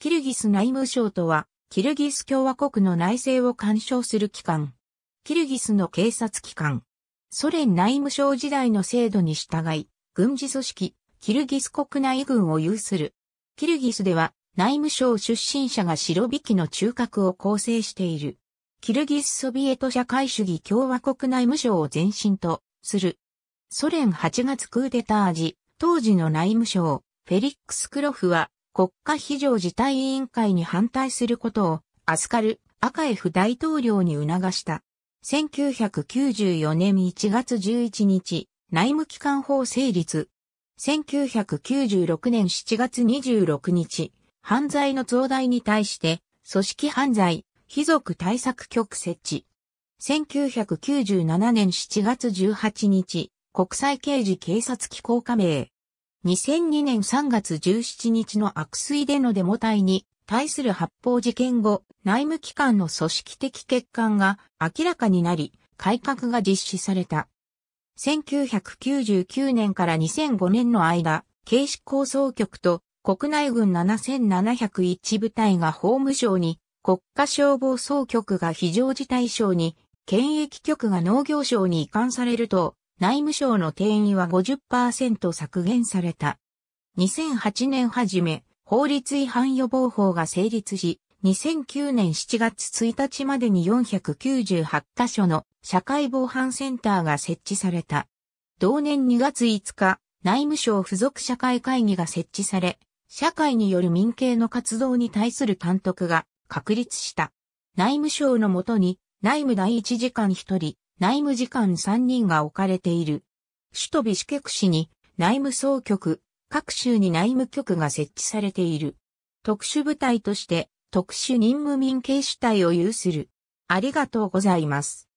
キルギス内務省とは、キルギス共和国の内政を干渉する機関。キルギスの警察機関。ソ連内務省時代の制度に従い、軍事組織、キルギス国内軍を有する。キルギスでは、内務省出身者が白引きの中核を構成している。キルギスソビエト社会主義共和国内務省を前身とする。ソ連8月クーデター時、当時の内務省、フェリックス・クロフは国家非常事態委員会に反対することをアスカル・アカエフ大統領に促した。1994年1月11日、内務機関法成立。1996年7月26日、犯罪の増大に対して、組織犯罪、非族対策局設置。1997年7月18日、国際刑事警察機構加盟。2002年3月17日の悪水でのデモ隊に対する発砲事件後、内務機関の組織的欠陥が明らかになり、改革が実施された。1999年から2005年の間、警視構想局と国内軍7701部隊が法務省に、国家消防総局が非常事態省に、検疫局が農業省に移管されると、内務省の定員は50%削減された。2008年初め、法律違反予防法が成立し、2009年7月1日までに498カ所の社会防犯センターが設置された。同年2月5日、内務省付属社会会議が設置され、社会による民系の活動に対する監督が確立した。内務省のもとに、内務第一次官一人、内務次官3人が置かれている。首都ビシケク市に内務総局、各州に内務局が設置されている。特殊部隊として特殊任務民警主隊を有する。ありがとうございます。